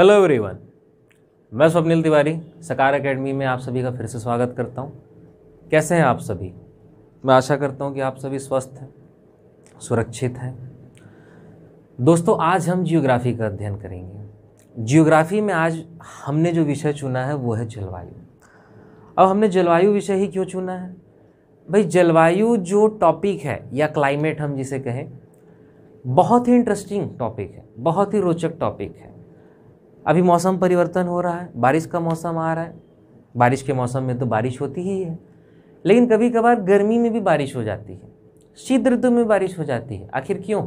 hello everyone मैं स्वप्निल तिवारी सकार academy में आप सभी का फिर से स्वागत करता हूं कैसे हैं आप सभी मैं आशा करता हूं कि आप सभी स्वस्थ हैं सुरक्षित हैं दोस्तों आज हम जियोग्राफी का अध्ययन करेंगे जियोग्राफी में आज हमने जो विषय चुना है वो है जलवायु अब हमने जलवायु विषय ही क्यों चुना है भाई जलवायु जो टॉपिक है या क्लाइमेट हम जिसे कहें बहुत ही इंटरेस्टिंग टॉपिक है बहुत ही रोचक टॉपिक है अभी मौसम परिवर्तन हो रहा है बारिश का मौसम आ रहा है बारिश के मौसम में तो बारिश होती ही है लेकिन कभी कभार गर्मी में भी बारिश हो जाती है शीत ऋतु में बारिश हो जाती है आखिर क्यों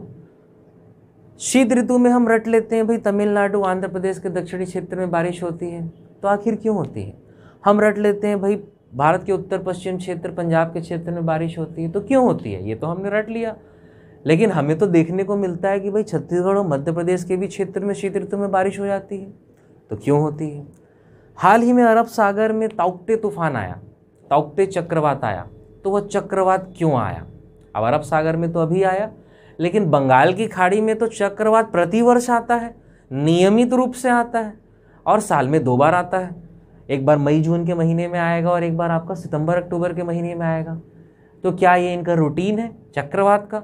शीत ऋतु में हम रट लेते हैं भाई तमिलनाडु आंध्र प्रदेश के दक्षिणी क्षेत्र में बारिश होती है तो आखिर क्यों होती है हम रट लेते हैं भाई भारत के उत्तर पश्चिम क्षेत्र पंजाब के क्षेत्र में बारिश होती है तो क्यों होती है ये तो हमने रट लिया लेकिन हमें तो देखने को मिलता है कि भाई छत्तीसगढ़ और मध्य प्रदेश के भी क्षेत्र में शीत ऋतु में बारिश हो जाती है तो क्यों होती है हाल ही में अरब सागर में ताउकते तूफान आया ताउक्टे चक्रवात आया तो वह चक्रवात क्यों आया अब अरब सागर में तो अभी आया लेकिन बंगाल की खाड़ी में तो चक्रवात प्रतिवर्ष आता है नियमित रूप से आता है और साल में दो बार आता है एक बार मई जून के महीने में आएगा और एक बार आपका सितंबर अक्टूबर के महीने में आएगा तो क्या ये इनका रूटीन है चक्रवात का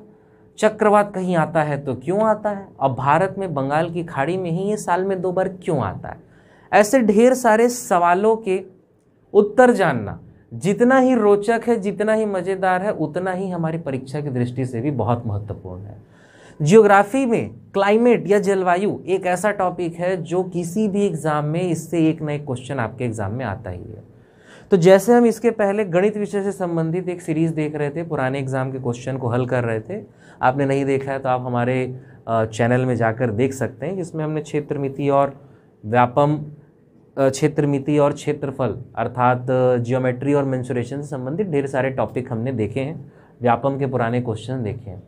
चक्रवात कहीं आता है तो क्यों आता है अब भारत में बंगाल की खाड़ी में ही ये साल में दो बार क्यों आता है ऐसे ढेर सारे सवालों के उत्तर जानना जितना ही रोचक है जितना ही मज़ेदार है उतना ही हमारी परीक्षा की दृष्टि से भी बहुत महत्वपूर्ण है जियोग्राफी में क्लाइमेट या जलवायु एक ऐसा टॉपिक है जो किसी भी एग्ज़ाम में इससे एक नए क्वेश्चन आपके एग्ज़ाम में आता ही है तो जैसे हम इसके पहले गणित विषय से संबंधित एक सीरीज़ देख रहे थे पुराने एग्जाम के क्वेश्चन को हल कर रहे थे आपने नहीं देखा है तो आप हमारे चैनल में जाकर देख सकते हैं जिसमें हमने क्षेत्रमिति और व्यापम क्षेत्रमिति और क्षेत्रफल अर्थात जियोमेट्री और मेंसुरेशन से संबंधित ढेर सारे टॉपिक हमने देखे हैं व्यापम के पुराने क्वेश्चन देखे हैं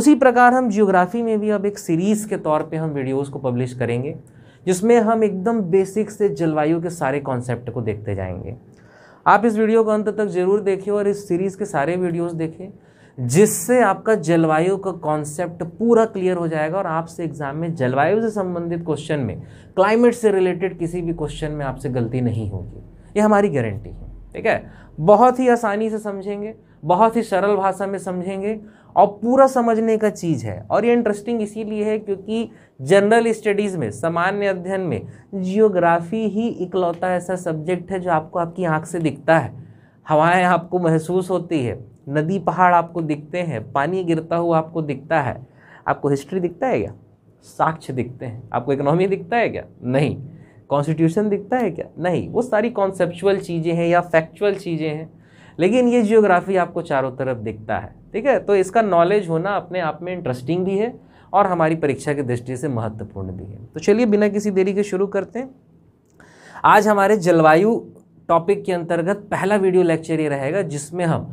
उसी प्रकार हम जियोग्राफी में भी अब एक सीरीज़ के तौर पे हम वीडियोस को पब्लिश करेंगे जिसमें हम एकदम बेसिक से जलवायु के सारे कॉन्सेप्ट को देखते जाएंगे आप इस वीडियो को अंत तक जरूर देखिए और इस सीरीज़ के सारे वीडियोस देखें जिससे आपका जलवायु का कॉन्सेप्ट पूरा क्लियर हो जाएगा और आपसे एग्जाम में जलवायु से संबंधित क्वेश्चन में क्लाइमेट से रिलेटेड किसी भी क्वेश्चन में आपसे गलती नहीं होगी ये हमारी गारंटी है ठीक है बहुत ही आसानी से समझेंगे बहुत ही सरल भाषा में समझेंगे और पूरा समझने का चीज़ है और ये इंटरेस्टिंग इसीलिए है क्योंकि जनरल स्टडीज़ में सामान्य अध्ययन में जियोग्राफी ही इकलौता ऐसा सब्जेक्ट है जो आपको आपकी आँख से दिखता है हवाएं आपको महसूस होती है नदी पहाड़ आपको दिखते हैं पानी गिरता हुआ आपको दिखता है आपको हिस्ट्री दिखता है क्या साक्ष्य दिखते हैं आपको इकोनॉमी दिखता है क्या नहीं कॉन्स्टिट्यूशन दिखता है क्या नहीं वो सारी कॉन्सेप्चुअल चीज़ें हैं या फैक्चुअल चीज़ें हैं लेकिन ये जियोग्राफी आपको चारों तरफ दिखता है ठीक है तो इसका नॉलेज होना अपने आप में इंटरेस्टिंग भी है और हमारी परीक्षा की दृष्टि से महत्वपूर्ण भी है तो चलिए बिना किसी देरी के शुरू करते हैं आज हमारे जलवायु टॉपिक के अंतर्गत पहला वीडियो लेक्चर ये रहेगा जिसमें हम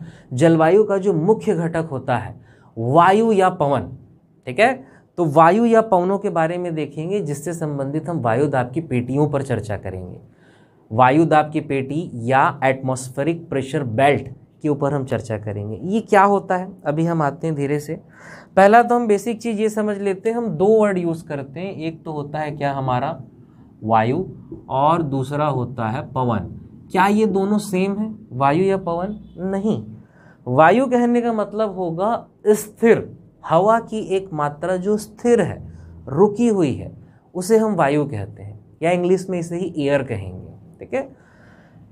जलवायु का जो मुख्य घटक होता है वायु या पवन ठीक है तो वायु या पवनों के बारे में देखेंगे जिससे संबंधित हम वायुदाब की पेटियों पर चर्चा करेंगे वायुदाब की पेटी या एटमॉस्फेरिक प्रेशर बेल्ट के ऊपर हम चर्चा करेंगे ये क्या होता है अभी हम आते हैं धीरे से पहला तो हम बेसिक चीज़ ये समझ लेते हैं हम दो वर्ड यूज़ करते हैं एक तो होता है क्या हमारा वायु और दूसरा होता है पवन क्या ये दोनों सेम है वायु या पवन नहीं वायु कहने का मतलब होगा स्थिर हवा की एक मात्रा जो स्थिर है रुकी हुई है उसे हम वायु कहते हैं या इंग्लिश में इसे ही एयर कहेंगे ठीक है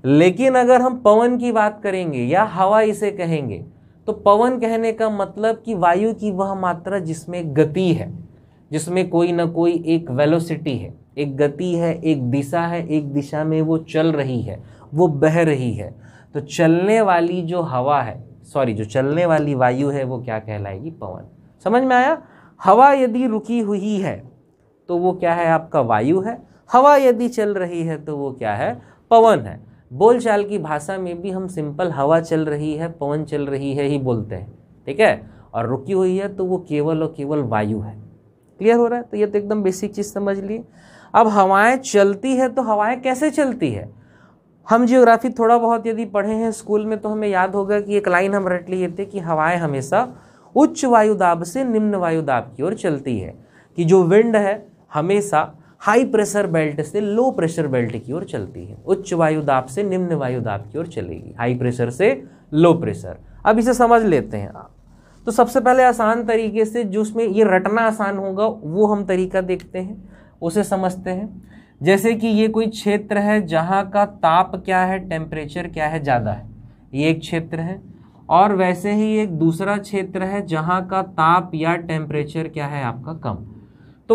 लेकिन अगर हम पवन की बात करेंगे या हवा इसे कहेंगे तो पवन कहने का मतलब कि वायु की वह मात्रा जिसमें गति है जिसमें कोई ना कोई एक वेलोसिटी है एक गति है एक दिशा है एक दिशा में वो चल रही है वो बह रही है तो चलने वाली जो हवा है सॉरी जो चलने वाली वायु है वो क्या कहलाएगी पवन समझ में आया हवा यदि रुकी हुई है तो वो क्या है आपका वायु है हवा यदि चल रही है तो वो क्या है पवन है बोलचाल की भाषा में भी हम सिंपल हवा चल रही है पवन चल रही है ही बोलते हैं ठीक है और रुकी हुई है तो वो केवल और केवल वायु है क्लियर हो रहा है तो ये तो एकदम बेसिक चीज़ समझ ली अब हवाएं चलती है तो हवाएं कैसे चलती है हम जियोग्राफी थोड़ा बहुत यदि पढ़े हैं स्कूल में तो हमें याद होगा कि एक लाइन हम रट लिए थे कि हवाएं हमेशा उच्च वायु दाब से निम्न वायु दाब की ओर चलती है कि जो विंड है हमेशा हाई प्रेशर बेल्ट से लो प्रेशर बेल्ट की ओर चलती है उच्च वायु दाब से निम्न वायु दाब की ओर चलेगी हाई प्रेशर से लो प्रेशर अब इसे समझ लेते हैं आप तो सबसे पहले आसान तरीके से जो उसमें ये रटना आसान होगा वो हम तरीका देखते हैं उसे समझते हैं जैसे कि ये कोई क्षेत्र है जहाँ का ताप क्या है टेम्परेचर क्या है ज़्यादा है ये एक क्षेत्र है और वैसे ही एक दूसरा क्षेत्र है जहाँ का ताप या टेम्परेचर क्या है आपका कम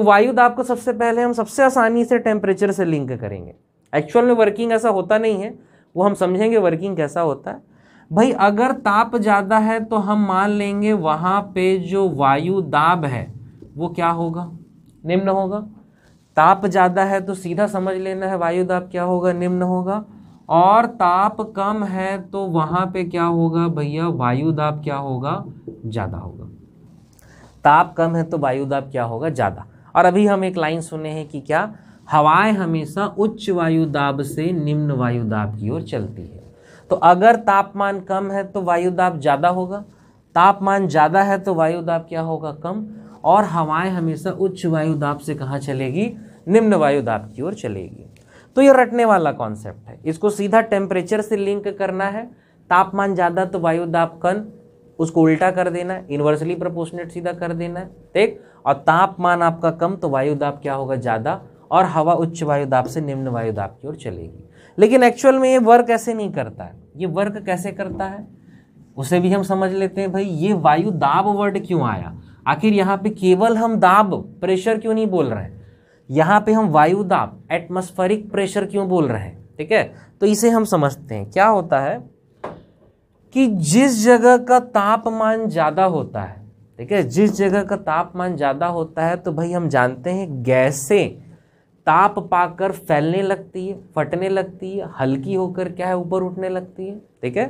तो दाब को सबसे पहले हम सबसे आसानी से टेम्परेचर से लिंक करेंगे एक्चुअल में वर्किंग ऐसा होता नहीं है वो हम समझेंगे वर्किंग कैसा होता है भाई अगर ताप ज़्यादा है तो हम मान लेंगे वहाँ पे जो वायु दाब है वो क्या होगा निम्न होगा ताप ज़्यादा है तो सीधा समझ लेना है वायु दाब क्या होगा निम्न होगा और ताप कम है तो वहाँ पे क्या होगा भैया वायु दाब क्या होगा ज़्यादा होगा ताप कम है तो वायु दाब क्या होगा ज़्यादा और अभी हम एक लाइन सुने हैं कि क्या हवाएं हमेशा उच्च वायु दाब से निम्न वायु दाब की ओर चलती है तो अगर तापमान कम है तो वायु दाब ज़्यादा होगा तापमान ज़्यादा है तो वायु दाब क्या होगा कम और हवाएं हमेशा उच्च वायु दाब से कहाँ चलेगी निम्न वायु दाब की ओर चलेगी तो ये रटने वाला कॉन्सेप्ट है इसको सीधा टेम्परेचर से लिंक करना है तापमान ज़्यादा तो वायु दाब कम उसको उल्टा कर देना है इन्वर्सली प्रपोर्शनेट सीधा कर देना है ठीक और तापमान आपका कम तो वायु दाब क्या होगा ज़्यादा और हवा उच्च वायु दाब से निम्न वायु दाब की ओर चलेगी लेकिन एक्चुअल में ये वर्क ऐसे नहीं करता है ये वर्क कैसे करता है उसे भी हम समझ लेते हैं भाई ये वायु दाब वर्ड क्यों आया आखिर यहाँ पे केवल हम दाब प्रेशर क्यों नहीं बोल रहे हैं यहाँ पे हम वायु दाब एटमॉस्फेरिक प्रेशर क्यों बोल रहे हैं ठीक है तो इसे हम समझते हैं क्या होता है कि जिस जगह का तापमान ज़्यादा होता है ठीक है जिस जगह का तापमान ज़्यादा होता है तो भाई हम जानते हैं गैसें ताप पाकर फैलने लगती है फटने लगती है हल्की होकर क्या है ऊपर उठने लगती है ठीक है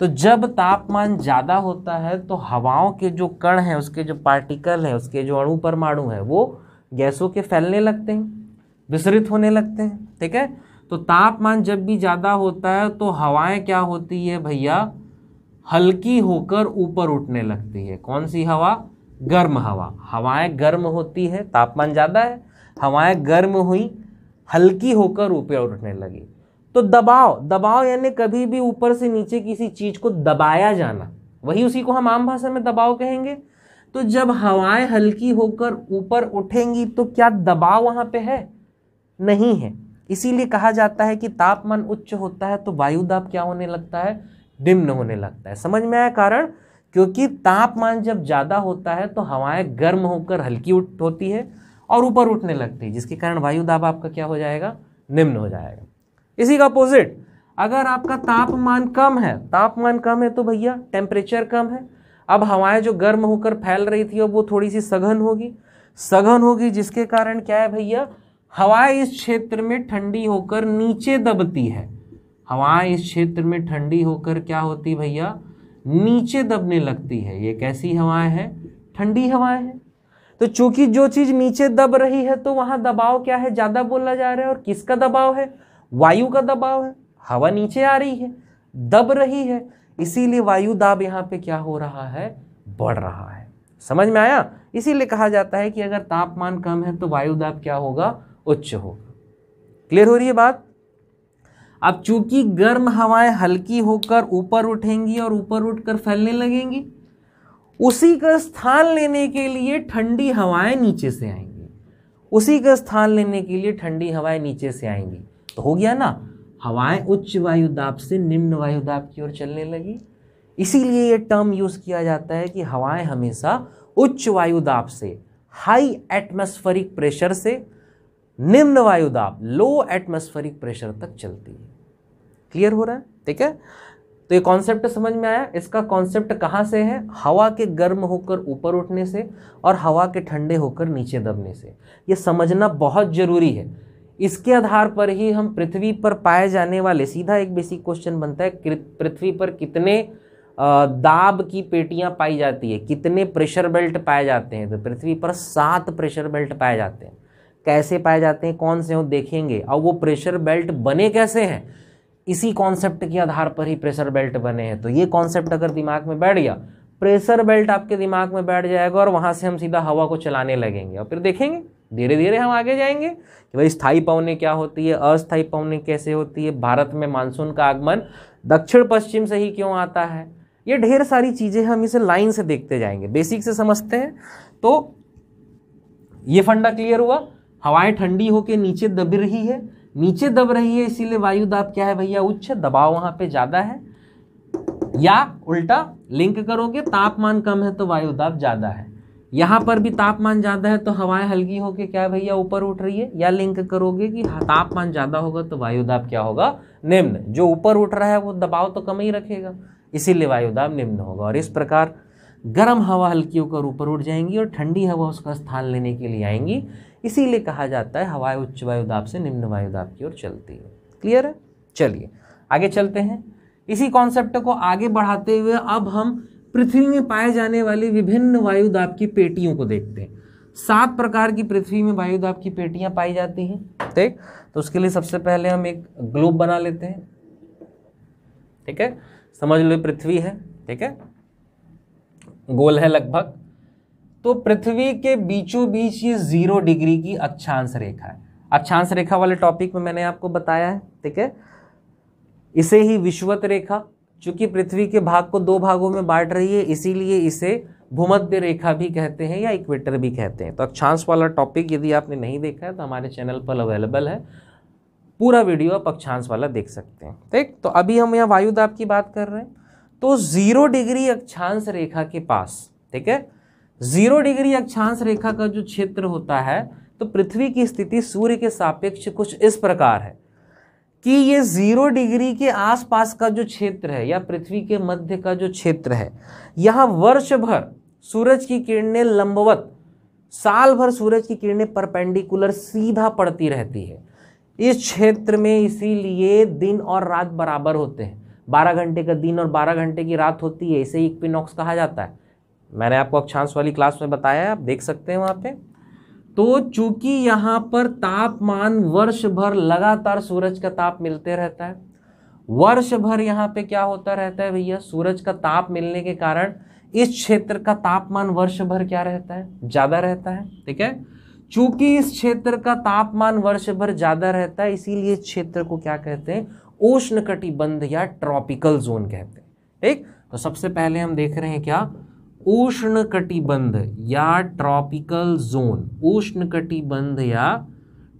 तो जब तापमान ज़्यादा होता है तो हवाओं के जो कण हैं उसके जो पार्टिकल हैं उसके जो अणु परमाणु हैं वो गैसों के फैलने लगते हैं विसरित होने लगते हैं ठीक है तो तापमान जब भी ज़्यादा होता है तो हवाएं क्या होती है भैया हल्की होकर ऊपर उठने लगती है कौन सी हवा गर्म हवा हवाएं गर्म होती है तापमान ज़्यादा है हवाएं गर्म हुई हल्की होकर ऊपर उठने लगी तो दबाव दबाव यानी कभी भी ऊपर से नीचे किसी चीज़ को दबाया जाना वही उसी को हम आम भाषा में दबाव कहेंगे तो जब हवाएं हल्की होकर ऊपर उठेंगी तो क्या दबाव वहाँ पे है नहीं है इसीलिए कहा जाता है कि तापमान उच्च होता है तो वायुदाब क्या होने लगता है निम्न होने लगता है समझ में आया कारण क्योंकि तापमान जब ज़्यादा होता है तो हवाएं गर्म होकर हल्की उठ होती है और ऊपर उठने लगती है जिसके कारण वायु दाब आपका क्या हो जाएगा निम्न हो जाएगा इसी का अपोजिट अगर आपका तापमान कम है तापमान कम है तो भैया टेम्परेचर कम है अब हवाएं जो गर्म होकर फैल रही थी अब वो थोड़ी सी सघन होगी सघन होगी जिसके कारण क्या है भैया हवाएं इस क्षेत्र में ठंडी होकर नीचे दबती है हवाएं इस क्षेत्र में ठंडी होकर क्या होती भैया नीचे दबने लगती है ये कैसी हवाएं हैं ठंडी हवाएं हैं तो चूंकि जो चीज़ नीचे दब रही है तो वहाँ दबाव क्या है ज़्यादा बोला जा रहा है और किसका दबाव है वायु का दबाव है हवा नीचे आ रही है दब रही है इसीलिए वायु दाब यहाँ पे क्या हो रहा है बढ़ रहा है समझ में आया इसीलिए कहा जाता है कि अगर तापमान कम है तो वायु दाब क्या होगा उच्च होगा क्लियर हो रही है बात अब चूंकि गर्म हवाएं हल्की होकर ऊपर उठेंगी और ऊपर उठकर फैलने लगेंगी उसी का स्थान लेने के लिए ठंडी हवाएं नीचे से आएंगी उसी का स्थान लेने के लिए ठंडी हवाएं नीचे से आएंगी तो हो गया ना हवाएं उच्च वायुदाब से निम्न वायुदाब की ओर चलने लगी इसीलिए ये टर्म यूज़ किया जाता है कि हवाएं हमेशा उच्च वायुदाब से हाई एटमॉस्फेरिक प्रेशर से निम्न वायुदाब लो एटमॉस्फेरिक प्रेशर तक चलती है क्लियर हो रहा है ठीक है तो ये कॉन्सेप्ट समझ में आया इसका कॉन्सेप्ट कहाँ से है हवा के गर्म होकर ऊपर उठने से और हवा के ठंडे होकर नीचे दबने से ये समझना बहुत ज़रूरी है इसके आधार पर ही हम पृथ्वी पर पाए जाने वाले सीधा एक बेसिक क्वेश्चन बनता है पृथ्वी पर कितने दाब की पेटियां पाई जाती है कितने प्रेशर बेल्ट पाए जाते हैं तो पृथ्वी पर सात प्रेशर बेल्ट पाए जाते हैं कैसे पाए जाते हैं कौन से हो देखेंगे और वो प्रेशर बेल्ट बने कैसे हैं इसी कॉन्सेप्ट के आधार पर ही प्रेशर बेल्ट बने हैं तो ये कॉन्सेप्ट अगर दिमाग में बैठ गया प्रेशर बेल्ट आपके दिमाग में बैठ जाएगा और वहाँ से हम सीधा हवा को चलाने लगेंगे और फिर देखेंगे धीरे धीरे हम आगे जाएंगे कि भाई स्थायी पवने क्या होती है अस्थायी पवने कैसे होती है भारत में मानसून का आगमन दक्षिण पश्चिम से ही क्यों आता है ये ढेर सारी चीज़ें हम इसे लाइन से देखते जाएंगे बेसिक से समझते हैं तो ये फंडा क्लियर हुआ हवाएं ठंडी होकर नीचे दबी रही है नीचे दब रही है इसीलिए वायु दाब क्या है भैया उच्च दबाव वहां पे ज़्यादा है या उल्टा लिंक करोगे तापमान कम है तो वायु दाब ज़्यादा है यहाँ पर भी तापमान ज़्यादा है तो हवाएं हल्की होके क्या भैया ऊपर उठ रही है या लिंक करोगे कि हाँ, तापमान ज़्यादा होगा तो वायु दाब क्या होगा निम्न जो ऊपर उठ रहा है वो दबाव तो कम ही रखेगा इसीलिए वायु दाब निम्न होगा और इस प्रकार गर्म हवा हल्की होकर ऊपर उठ जाएंगी और ठंडी हवा उसका स्थान लेने के लिए आएंगी इसीलिए कहा जाता है हवाएं उच्च वायुदाब से निम्न वायुदाब की ओर चलती है क्लियर है चलिए आगे चलते हैं इसी कॉन्सेप्ट को आगे बढ़ाते हुए अब हम पृथ्वी में पाए जाने वाली विभिन्न वायुदाब की पेटियों को देखते हैं सात प्रकार की पृथ्वी में वायुदाब की पेटियां पाई जाती हैं ठीक तो उसके लिए सबसे पहले हम एक ग्लोब बना लेते हैं ठीक है समझ लो पृथ्वी है ठीक है गोल है लगभग तो पृथ्वी के बीचों बीच ये जीरो डिग्री की अक्षांश रेखा है अक्षांश रेखा वाले टॉपिक में मैंने आपको बताया है ठीक है इसे ही विश्वत रेखा चूंकि पृथ्वी के भाग को दो भागों में बांट रही है इसीलिए इसे भूमध्य रेखा भी कहते हैं या इक्वेटर भी कहते हैं तो अक्षांश वाला टॉपिक यदि आपने नहीं देखा है तो हमारे चैनल पर अवेलेबल है पूरा वीडियो आप अक्षांश वाला देख सकते हैं ठीक तो अभी हम यहाँ वायुदाब की बात कर रहे हैं तो ज़ीरो डिग्री अक्षांश रेखा के पास ठीक है जीरो डिग्री अक्षांश रेखा का जो क्षेत्र होता है तो पृथ्वी की स्थिति सूर्य के सापेक्ष कुछ इस प्रकार है कि ये जीरो डिग्री के आसपास का जो क्षेत्र है या पृथ्वी के मध्य का जो क्षेत्र है यहाँ वर्ष भर सूरज की किरणें लंबवत साल भर सूरज की किरणें परपेंडिकुलर सीधा पड़ती रहती है इस क्षेत्र में इसीलिए दिन और रात बराबर होते हैं 12 घंटे का दिन और 12 घंटे की रात होती है इसे इक्विनॉक्स कहा जाता है मैंने आपको अक्षांश वाली क्लास में बताया आप देख सकते हैं वहां पे तो चूंकि यहां पर तापमान वर्ष भर लगातार सूरज का ताप मिलते रहता है वर्ष भर यहाँ पे क्या होता रहता है भैया सूरज का ताप मिलने के कारण इस क्षेत्र का तापमान वर्ष भर क्या रहता है ज़्यादा रहता है ठीक है चूंकि इस क्षेत्र का तापमान वर्ष भर ज़्यादा रहता है इसीलिए इस क्षेत्र को क्या कहते हैं उष्ण कटिबंध या ट्रॉपिकल जोन कहते हैं ठीक तो सबसे पहले हम देख रहे हैं क्या उष्ण कटिबंध या ट्रॉपिकल जोन उष्ण कटिबंध या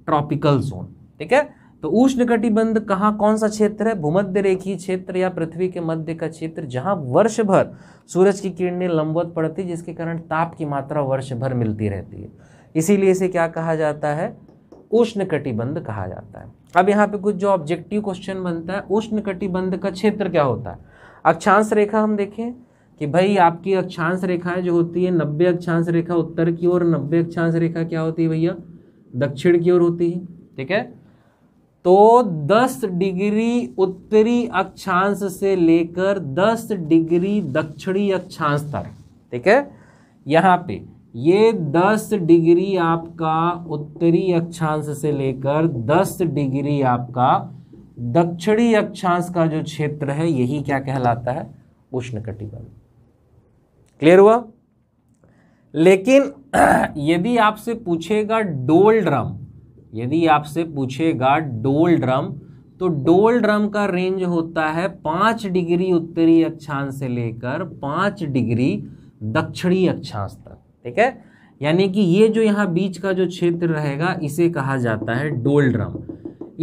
ट्रॉपिकल जोन ठीक है तो उष्ण कटिबंध कहाँ कौन सा क्षेत्र है भूमध्य रेखीय क्षेत्र या पृथ्वी के मध्य का क्षेत्र जहाँ वर्ष भर सूरज की किरणें लंबवत पड़ती जिसके कारण ताप की मात्रा वर्ष भर मिलती रहती है इसीलिए इसे क्या कहा जाता है उष्ण कटिबंध कहा जाता है अब यहाँ पे कुछ जो ऑब्जेक्टिव क्वेश्चन बनता है उष्ण कटिबंध का क्षेत्र क्या होता है अक्षांश रेखा हम देखें कि भाई आपकी अक्षांश रेखाएं जो होती है नब्बे अक्षांश रेखा उत्तर की ओर नब्बे अक्षांश रेखा क्या होती है भैया दक्षिण की ओर होती है ठीक है तो 10 डिग्री उत्तरी अक्षांश से लेकर 10 डिग्री दक्षिणी अक्षांश तक ठीक है यहाँ पे ये 10 डिग्री आपका उत्तरी अक्षांश से लेकर 10 डिग्री आपका दक्षिणी अक्षांश का जो क्षेत्र है यही क्या कहलाता है कटिबंध क्लियर हुआ लेकिन यदि आपसे पूछेगा डोल ड्रम यदि आपसे पूछेगा डोल ड्रम तो डोल ड्रम का रेंज होता है पांच डिग्री उत्तरी अक्षांश से लेकर पांच डिग्री दक्षिणी अक्षांश तक ठीक है यानी कि ये जो यहाँ बीच का जो क्षेत्र रहेगा इसे कहा जाता है डोल ड्रम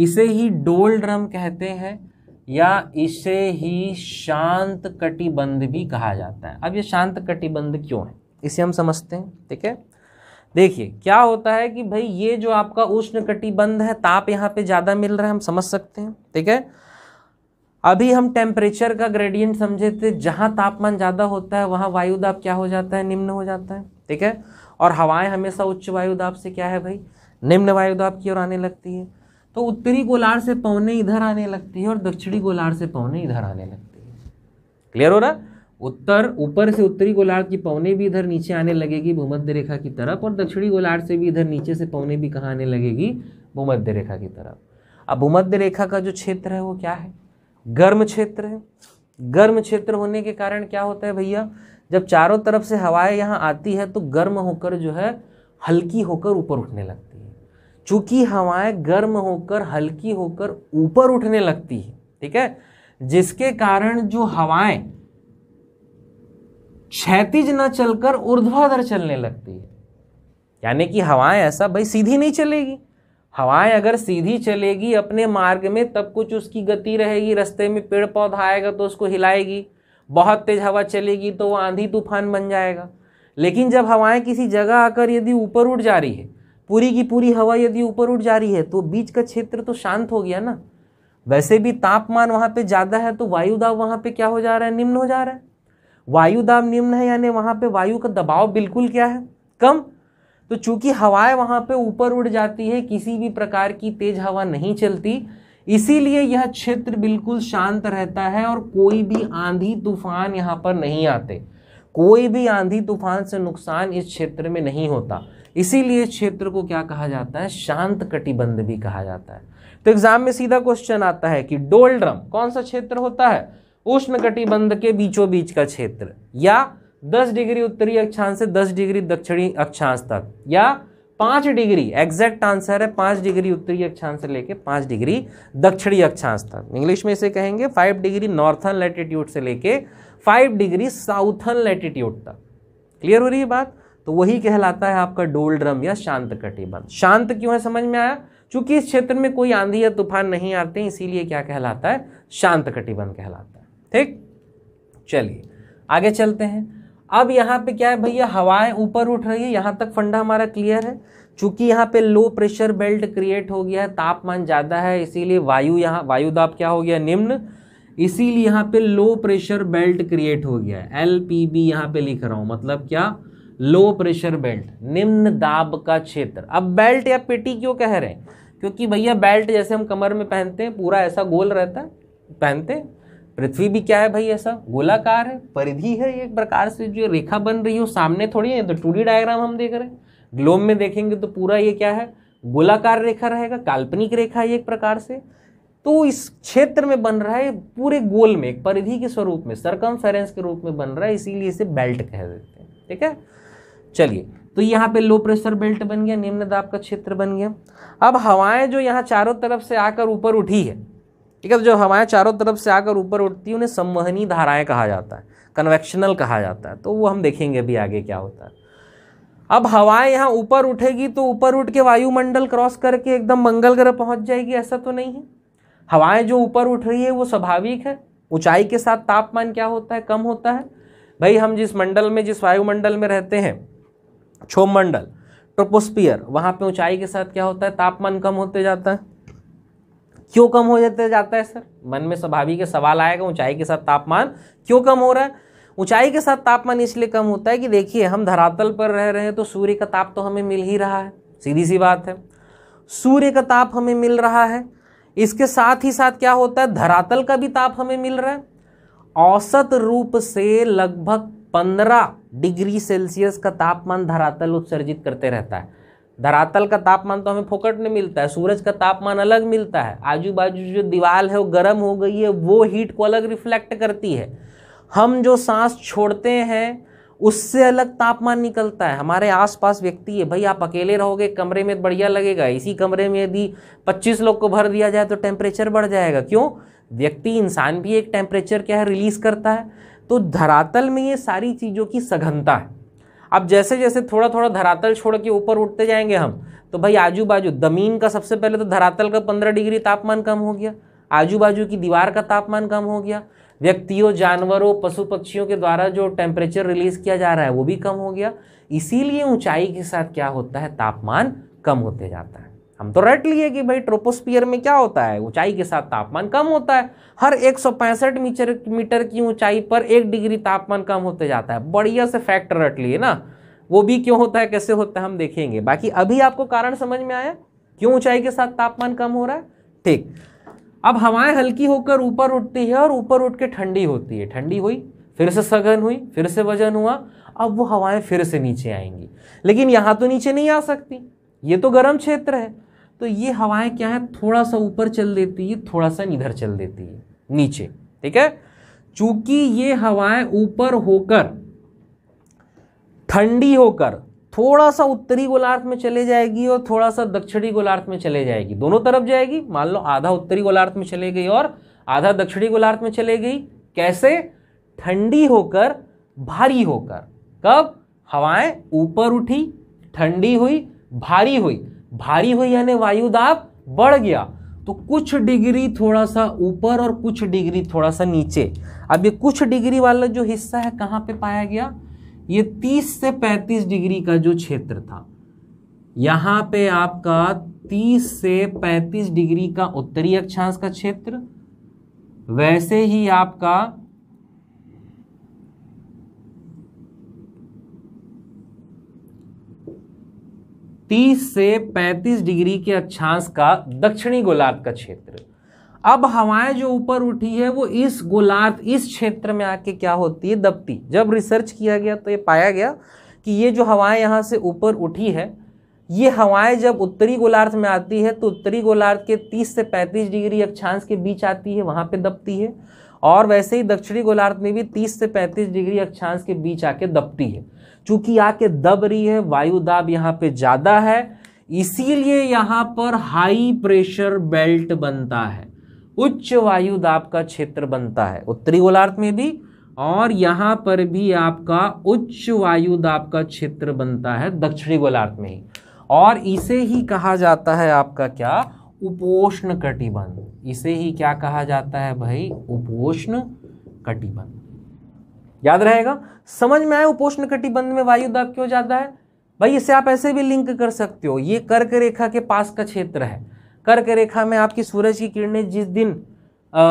इसे ही डोल ड्रम कहते हैं या इसे ही शांत कटिबंध भी कहा जाता है अब ये शांत कटिबंध क्यों है इसे हम समझते हैं ठीक है देखिए क्या होता है कि भाई ये जो आपका उष्ण कटिबंध है ताप यहाँ पे ज़्यादा मिल रहा है हम समझ सकते हैं ठीक है अभी हम टेम्परेचर का ग्रेडियंट समझे थे जहाँ तापमान ज़्यादा होता है वहाँ वायुदाब क्या हो जाता है निम्न हो जाता है ठीक है और हवाएं हमेशा उच्च वायुदाब से क्या है भाई निम्न वायुदाब की ओर आने लगती है तो उत्तरी गोलार्ध से पवने इधर आने लगती है और दक्षिणी गोलार्ध से पवने इधर आने लगती है क्लियर हो रहा उत्तर ऊपर से उत्तरी गोलार्ध की पवने भी इधर नीचे आने लगेगी भूमध्य रेखा की तरफ और दक्षिणी गोलार्ध से भी इधर नीचे से पवने भी कहाँ आने लगेगी भूमध्य रेखा की तरफ अब भूमध्य रेखा का जो क्षेत्र है वो क्या है गर्म क्षेत्र है गर्म क्षेत्र होने के कारण क्या होता है भैया जब चारों तरफ से हवाएं यहाँ आती है तो गर्म होकर जो है हल्की होकर ऊपर उठने लगती है चूंकि हवाएं गर्म होकर हल्की होकर ऊपर उठने लगती है ठीक है जिसके कारण जो हवाएं क्षैतिज न चलकर ऊर्ध्वाधर चलने लगती है यानी कि हवाएं ऐसा भाई सीधी नहीं चलेगी हवाएं अगर सीधी चलेगी अपने मार्ग में तब कुछ उसकी गति रहेगी रास्ते में पेड़ पौधा आएगा तो उसको हिलाएगी बहुत तेज हवा चलेगी तो वो आंधी तूफान बन जाएगा लेकिन जब हवाएं किसी जगह आकर यदि ऊपर उठ जा रही है पूरी की पूरी हवा यदि ऊपर उठ जा रही है तो बीच का क्षेत्र तो शांत हो गया ना वैसे भी तापमान वहाँ पे ज़्यादा है तो वायु दाब वहाँ पे क्या हो जा रहा है निम्न हो जा रहा है वायु दाब निम्न है यानी वहाँ पे वायु का दबाव बिल्कुल क्या है कम तो चूंकि हवाएं वहाँ पे ऊपर उड़ जाती है किसी भी प्रकार की तेज हवा नहीं चलती इसीलिए यह क्षेत्र बिल्कुल शांत रहता है और कोई भी आंधी तूफान यहाँ पर नहीं आते कोई भी आंधी तूफान से नुकसान इस क्षेत्र में नहीं होता इसीलिए क्षेत्र को क्या कहा जाता है शांत कटिबंध भी कहा जाता है तो एग्जाम में सीधा क्वेश्चन आता है कि डोलड्रम कौन सा क्षेत्र होता है उष्ण कटिबंध के बीचों बीच का क्षेत्र या 10 डिग्री उत्तरी अक्षांश से 10 डिग्री दक्षिणी अक्षांश तक या पांच डिग्री एग्जैक्ट आंसर है पांच डिग्री उत्तरी अक्षांश से लेके पांच डिग्री दक्षिणी अक्षांश तक इंग्लिश में इसे कहेंगे फाइव डिग्री नॉर्थन लैटिट्यूड से लेके फाइव डिग्री साउथर्न लैटिट्यूड तक क्लियर हो रही है बात तो वही कहलाता है आपका डोल ड्रम या शांत कटिबंध शांत क्यों है समझ में आया चूंकि इस क्षेत्र में कोई आंधी या तूफान नहीं आते इसीलिए क्या कहलाता है शांत कटिबंध कहलाता है ठीक चलिए आगे चलते हैं अब यहाँ पे क्या है भैया हवाएं ऊपर उठ रही है यहाँ तक फंडा हमारा क्लियर है चूंकि यहाँ पे लो प्रेशर बेल्ट क्रिएट हो गया है तापमान ज़्यादा है इसीलिए वायु यहाँ वायु दाब क्या हो गया निम्न इसीलिए यहाँ पे लो प्रेशर बेल्ट क्रिएट हो गया है एल पी बी यहाँ पे लिख रहा हूँ मतलब क्या लो प्रेशर बेल्ट निम्न दाब का क्षेत्र अब बेल्ट या पेटी क्यों कह रहे हैं क्योंकि भैया बेल्ट जैसे हम कमर में पहनते हैं पूरा ऐसा गोल रहता है पहनते पृथ्वी भी क्या है भाई ऐसा गोलाकार है परिधि है एक प्रकार से जो रेखा बन रही है सामने थोड़ी है तो टू डायग्राम हम देख रहे हैं ग्लोब में देखेंगे तो पूरा ये क्या है गोलाकार रेखा रहेगा काल्पनिक रेखा है एक प्रकार से तो इस क्षेत्र में बन रहा है पूरे गोल में एक परिधि के स्वरूप में सरकम के रूप में बन रहा है इसीलिए इसे बेल्ट कह देते हैं ठीक है चलिए तो यहाँ पे लो प्रेशर बेल्ट बन गया निम्न दाब का क्षेत्र बन गया अब हवाएं जो यहाँ चारों तरफ से आकर ऊपर उठी है ठीक है तो जो हवाएं चारों तरफ से आकर ऊपर उठती है उन्हें संवहनी धाराएं कहा जाता है कन्वेक्शनल कहा जाता है तो वो हम देखेंगे अभी आगे क्या होता है अब हवाएं यहाँ ऊपर उठेगी तो ऊपर उठ के वायुमंडल क्रॉस करके एकदम मंगल ग्रह पहुँच जाएगी ऐसा तो नहीं है हवाएं जो ऊपर उठ रही है वो स्वाभाविक है ऊंचाई के साथ तापमान क्या होता है कम होता है भाई हम जिस मंडल में जिस वायुमंडल में रहते हैं क्षोभमंडल ट्रोपोस्पियर वहां पे ऊंचाई के साथ क्या होता है तापमान कम होते जाता है क्यों कम हो जाते जाता है सर मन में स्वाभाविक सवाल आएगा ऊंचाई के साथ तापमान क्यों कम हो रहा है ऊंचाई के साथ तापमान इसलिए कम होता है कि देखिए हम धरातल पर रह रहे हैं तो सूर्य का ताप तो हमें मिल ही रहा है सीधी सी बात है सूर्य का ताप हमें मिल रहा है इसके साथ ही साथ क्या होता है धरातल का भी ताप हमें मिल रहा है औसत रूप से लगभग पंद्रह डिग्री सेल्सियस का तापमान धरातल उत्सर्जित करते रहता है धरातल का तापमान तो हमें फोकट में मिलता है सूरज का तापमान अलग मिलता है आजू बाजू जो दीवार है वो गर्म हो गई है वो हीट को अलग रिफ्लेक्ट करती है हम जो सांस छोड़ते हैं उससे अलग तापमान निकलता है हमारे आसपास व्यक्ति है भाई आप अकेले रहोगे कमरे में बढ़िया लगेगा इसी कमरे में यदि 25 लोग को भर दिया जाए तो टेम्परेचर बढ़ जाएगा क्यों व्यक्ति इंसान भी एक टेम्परेचर क्या है रिलीज़ करता है तो धरातल में ये सारी चीज़ों की सघनता है अब जैसे जैसे थोड़ा थोड़ा धरातल छोड़ के ऊपर उठते जाएंगे हम तो भाई आजू बाजू जमीन का सबसे पहले तो धरातल का पंद्रह डिग्री तापमान कम हो गया आजू बाजू की दीवार का तापमान कम हो गया व्यक्तियों जानवरों पशु पक्षियों के द्वारा जो टेम्परेचर रिलीज किया जा रहा है वो भी कम हो गया इसीलिए ऊंचाई के साथ क्या होता है तापमान कम होते जाता है हम तो रट लिए कि भाई ट्रोपोस्पियर में क्या होता है ऊंचाई के साथ तापमान कम होता है हर एक मीटर मीटर की ऊंचाई पर एक डिग्री तापमान कम होते जाता है बढ़िया से फैक्ट रट लिए ना वो भी क्यों होता है कैसे होता है हम देखेंगे बाकी अभी आपको कारण समझ में आया क्यों ऊंचाई के साथ तापमान कम हो रहा है ठीक अब हवाएं हल्की होकर ऊपर उठती है और ऊपर उठ के ठंडी होती है ठंडी हुई फिर से सघन हुई फिर से वजन हुआ अब वो हवाएं फिर से नीचे आएंगी लेकिन यहां तो नीचे नहीं आ सकती ये तो गर्म क्षेत्र है तो ये हवाएं क्या है थोड़ा सा ऊपर चल देती है थोड़ा सा इधर चल देती है नीचे ठीक है चूंकि ये हवाएं ऊपर होकर ठंडी होकर थोड़ा सा उत्तरी गोलार्थ में चले जाएगी और थोड़ा सा दक्षिणी गोलार्थ में चले जाएगी दोनों तरफ जाएगी मान लो आधा उत्तरी गोलार्थ में चले गई और आधा दक्षिणी गोलार्थ में चले गई कैसे ठंडी होकर भारी होकर कब हवाएं ऊपर उठी ठंडी हुई भारी हुई भारी हुई यानी वायुदाब बढ़ गया तो कुछ डिग्री थोड़ा सा ऊपर और कुछ डिग्री थोड़ा सा नीचे अब ये कुछ डिग्री वाला जो हिस्सा है कहाँ पे पाया गया ये 30 से 35 डिग्री का जो क्षेत्र था यहाँ पे आपका 30 से 35 डिग्री का उत्तरी अक्षांश का क्षेत्र वैसे ही आपका 30 से 35 डिग्री के अक्षांश का दक्षिणी गोलार्ध का क्षेत्र अब हवाएं जो ऊपर उठी है वो इस गोलार्ध इस क्षेत्र में आके क्या होती है दबती जब रिसर्च किया गया तो ये पाया गया कि ये जो हवाएं यहाँ से ऊपर उठी है ये हवाएं जब उत्तरी गोलार्ध में आती है तो उत्तरी गोलार्ध के 30 से 35 डिग्री अक्षांश के बीच आती है वहाँ पे दबती है और वैसे ही दक्षिणी गोलार्ध में भी 30 से 35 डिग्री अक्षांश के बीच आके दबती है चूंकि आके दब रही है वायु दाब यहाँ पे ज़्यादा है इसीलिए यहाँ पर हाई प्रेशर बेल्ट बनता है उच्च वायु दाब का क्षेत्र बनता है उत्तरी गोलार्ध में भी और यहाँ पर भी आपका उच्च वायु दाब का क्षेत्र बनता है दक्षिणी गोलार्ध में ही और इसे ही कहा जाता है आपका क्या उपोष्ण कटिबंध इसे ही क्या कहा जाता है भाई उपोष्ण कटिबंध याद रहेगा समझ में आए उपोष्ण कटिबंध में वायु दाब क्यों ज़्यादा है भाई इसे आप ऐसे भी लिंक कर सकते हो ये कर्क रेखा के पास का क्षेत्र है कर्क रेखा में आपकी सूरज की किरणें जिस दिन आ,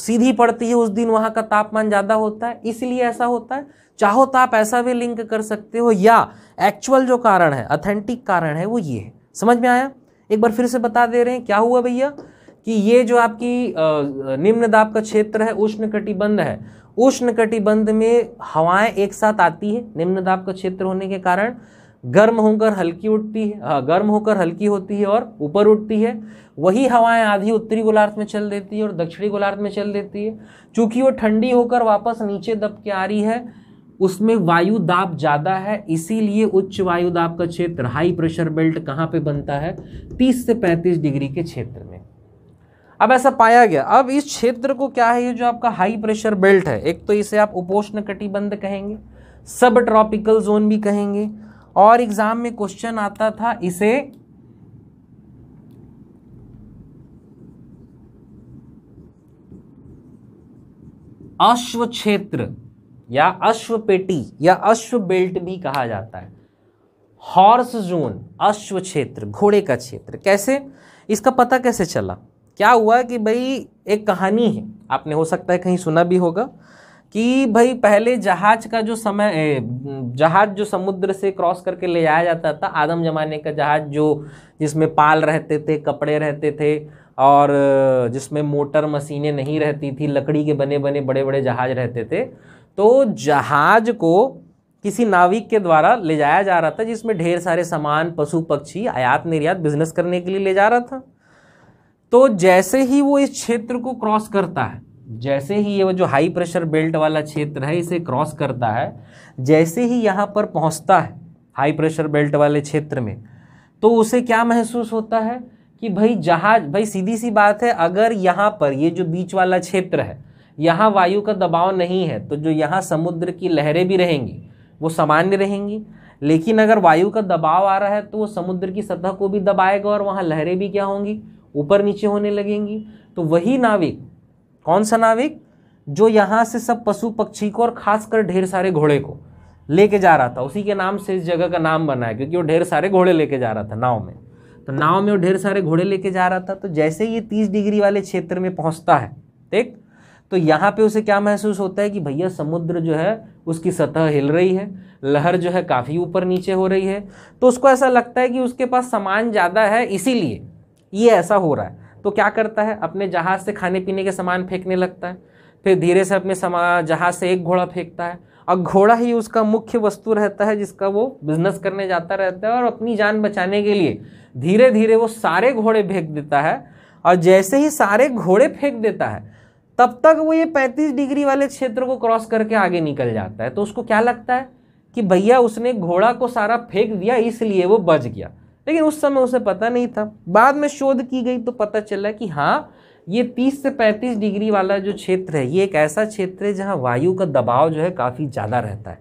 सीधी पड़ती है उस दिन वहां का तापमान ज़्यादा होता है इसलिए ऐसा होता है चाहो तो आप ऐसा भी लिंक कर सकते हो या एक्चुअल जो कारण है अथेंटिक कारण है वो ये है समझ में आया एक बार फिर से बता दे रहे हैं क्या हुआ भैया कि ये जो आपकी निम्न दाब का क्षेत्र है उष्ण कटिबंध है उष्णकटिबंध में हवाएं एक साथ आती है निम्न दाब का क्षेत्र होने के कारण गर्म होकर हल्की उठती है हाँ, गर्म होकर हल्की होती है और ऊपर उठती है वही हवाएं आधी उत्तरी गोलार्ध में चल देती है और दक्षिणी गोलार्ध में चल देती है चूंकि वो ठंडी होकर वापस नीचे दब के आ रही है उसमें वायु दाब ज़्यादा है इसीलिए उच्च वायु दाब का क्षेत्र हाई प्रेशर बेल्ट कहाँ पे बनता है 30 से 35 डिग्री के क्षेत्र अब ऐसा पाया गया अब इस क्षेत्र को क्या है ये जो आपका हाई प्रेशर बेल्ट है एक तो इसे आप उपोष्ण कटिबंध कहेंगे सब ट्रॉपिकल जोन भी कहेंगे और एग्जाम में क्वेश्चन आता था इसे अश्व क्षेत्र या अश्व पेटी या अश्व बेल्ट भी कहा जाता है हॉर्स जोन अश्व क्षेत्र घोड़े का क्षेत्र कैसे इसका पता कैसे चला क्या हुआ कि भाई एक कहानी है आपने हो सकता है कहीं सुना भी होगा कि भाई पहले जहाज का जो समय जहाज जो समुद्र से क्रॉस करके ले जाया जाता था आदम जमाने का जहाज जो जिसमें पाल रहते थे कपड़े रहते थे और जिसमें मोटर मशीनें नहीं रहती थी लकड़ी के बने बने बड़े बड़े जहाज रहते थे तो जहाज को किसी नाविक के द्वारा ले जाया जा रहा था जिसमें ढेर सारे सामान पशु पक्षी आयात निर्यात बिजनेस करने के लिए ले जा रहा था तो जैसे ही वो इस क्षेत्र को क्रॉस करता है जैसे ही ये जो हाई प्रेशर बेल्ट वाला क्षेत्र है इसे क्रॉस करता है जैसे ही यहाँ पर पहुँचता है हाई प्रेशर बेल्ट वाले क्षेत्र में तो उसे क्या महसूस होता है कि भाई जहाज भाई सीधी सी बात है अगर यहाँ पर ये जो बीच वाला क्षेत्र है यहाँ वायु का दबाव नहीं है तो जो यहाँ समुद्र की लहरें भी रहेंगी वो सामान्य रहेंगी लेकिन अगर वायु का दबाव आ रहा है तो वो समुद्र की सतह को भी दबाएगा और वहाँ लहरें भी क्या होंगी ऊपर नीचे होने लगेंगी तो वही नाविक कौन सा नाविक जो यहाँ से सब पशु पक्षी को और खासकर ढेर सारे घोड़े को लेके जा रहा था उसी के नाम से इस जगह का नाम बना है क्योंकि वो ढेर सारे घोड़े लेके जा रहा था नाव में तो नाव में वो ढेर सारे घोड़े लेके जा रहा था तो जैसे ये तीस डिग्री वाले क्षेत्र में पहुँचता है ठीक तो यहाँ पे उसे क्या महसूस होता है कि भैया समुद्र जो है उसकी सतह हिल रही है लहर जो है काफ़ी ऊपर नीचे हो रही है तो उसको ऐसा लगता है कि उसके पास सामान ज़्यादा है इसीलिए ये ऐसा हो रहा है तो क्या करता है अपने जहाज़ से खाने पीने के सामान फेंकने लगता है फिर धीरे से अपने समा जहाज़ से एक घोड़ा फेंकता है और घोड़ा ही उसका मुख्य वस्तु रहता है जिसका वो बिजनेस करने जाता रहता है और अपनी जान बचाने के लिए धीरे धीरे वो सारे घोड़े फेंक देता है और जैसे ही सारे घोड़े फेंक देता है तब तक वो ये 35 डिग्री वाले क्षेत्र को क्रॉस करके आगे निकल जाता है तो उसको क्या लगता है कि भैया उसने घोड़ा को सारा फेंक दिया इसलिए वो बच गया लेकिन उस समय उसे पता नहीं था बाद में शोध की गई तो पता चला कि हाँ ये 30 से 35 डिग्री वाला जो क्षेत्र है ये एक ऐसा क्षेत्र है जहाँ वायु का दबाव जो है काफ़ी ज़्यादा रहता है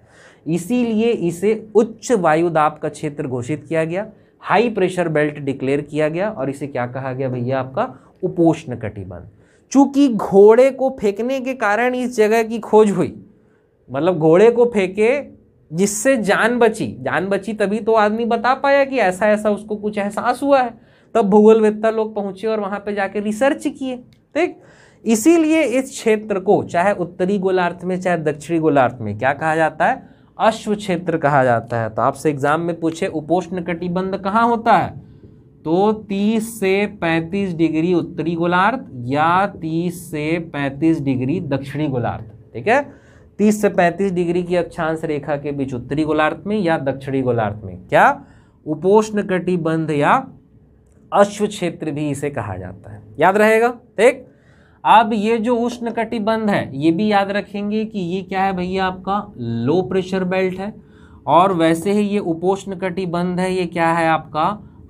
इसीलिए इसे उच्च वायुदाब का क्षेत्र घोषित किया गया हाई प्रेशर बेल्ट डिक्लेयर किया गया और इसे क्या कहा गया भैया आपका उपोष्ण कटिबंध चूंकि घोड़े को फेंकने के कारण इस जगह की खोज हुई मतलब घोड़े को फेंके जिससे जान बची जान बची तभी तो आदमी बता पाया कि ऐसा ऐसा उसको कुछ एहसास हुआ है तब भूगोलवेत्ता लोग पहुंचे और वहां पे जाके रिसर्च किए ठीक इसीलिए इस क्षेत्र को चाहे उत्तरी गोलार्थ में चाहे दक्षिणी गोलार्थ में क्या कहा जाता है अश्व क्षेत्र कहा जाता है तो आपसे एग्जाम में पूछे उपोष्ण कटिबंध कहाँ होता है तो 30 से 35 डिग्री उत्तरी गोलार्ध या 30 से 35 डिग्री दक्षिणी गोलार्ध ठीक है 30 से 35 डिग्री की अक्षांश रेखा के बीच उत्तरी गोलार्थ में या दक्षिणी गोलार्थ में क्या उपोष्ण कटिबंध या अश्व क्षेत्र भी इसे कहा जाता है याद रहेगा ठीक अब ये जो उष्ण कटिबंध है ये भी याद रखेंगे कि ये क्या है भैया आपका लो प्रेशर बेल्ट है और वैसे ही ये उपोष्ण कटिबंध है ये क्या है आपका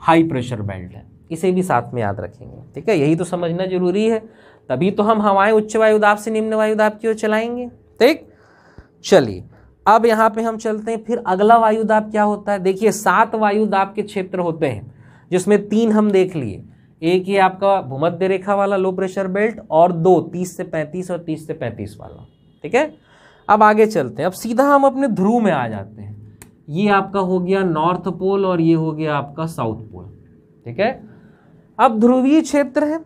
हाई प्रेशर बेल्ट है इसे भी साथ में याद रखेंगे ठीक है यही तो समझना जरूरी है तभी तो हम हवाएं उच्च वायुदाब से निम्न वायुदाब की ओर चलाएंगे ठीक चलिए अब यहाँ पे हम चलते हैं फिर अगला वायुदाब क्या होता है देखिए सात वायुदाब के क्षेत्र होते हैं जिसमें तीन हम देख लिए एक ये आपका भूमध्य रेखा वाला लो प्रेशर बेल्ट और दो तीस से पैंतीस और तीस से पैंतीस वाला ठीक है अब आगे चलते हैं अब सीधा हम अपने ध्रुव में आ जाते हैं ये आपका हो गया नॉर्थ पोल और ये हो गया आपका साउथ पोल ठीक है अब ध्रुवीय क्षेत्र है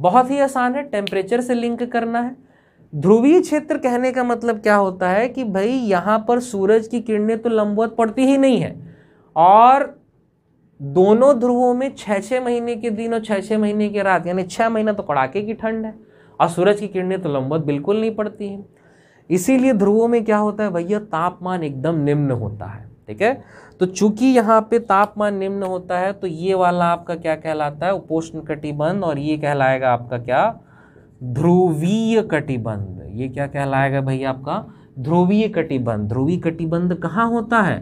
बहुत ही आसान है टेम्परेचर से लिंक करना है ध्रुवीय क्षेत्र कहने का मतलब क्या होता है कि भाई यहाँ पर सूरज की किरणें तो लंबवत पड़ती ही नहीं है और दोनों ध्रुवों में छः छः महीने के दिन और छः छः महीने की रात यानी छः महीना तो कड़ाके की ठंड है और सूरज की किरणें तो लंबवत बिल्कुल नहीं पड़ती हैं इसीलिए ध्रुवों में क्या होता है भैया तापमान एकदम निम्न होता है ठीक है तो चूंकि यहाँ पे तापमान निम्न होता है तो ये वाला आपका क्या कहलाता है उपोष्ण कटिबंध और ये कहलाएगा आपका क्या ध्रुवीय कटिबंध ये क्या कहलाएगा भैया आपका ध्रुवीय कटिबंध ध्रुवीय कटिबंध कहाँ होता है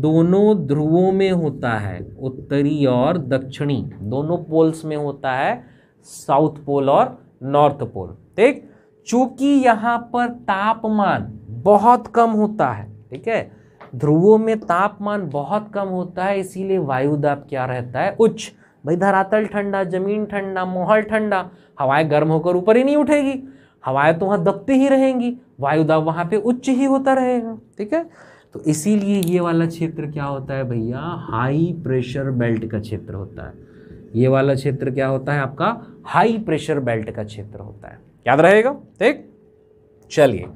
दोनों ध्रुवों में होता है उत्तरी और दक्षिणी दोनों पोल्स में होता है साउथ पोल और नॉर्थ पोल ठीक चूंकि यहाँ पर तापमान बहुत कम होता है ठीक है ध्रुवों में तापमान बहुत कम होता है इसीलिए वायुदाब क्या रहता है उच्च भाई धरातल ठंडा जमीन ठंडा माहौल ठंडा हवाएं गर्म होकर ऊपर ही नहीं उठेगी हवाएं तो वहाँ दबती ही रहेंगी वायुदाब वहाँ पे उच्च ही होता रहेगा ठीक है तो इसीलिए ये वाला क्षेत्र क्या होता है भैया हाई प्रेशर बेल्ट का क्षेत्र होता है ये वाला क्षेत्र क्या होता है आपका हाई प्रेशर बेल्ट का क्षेत्र होता है याद रहेगा ठीक चलिए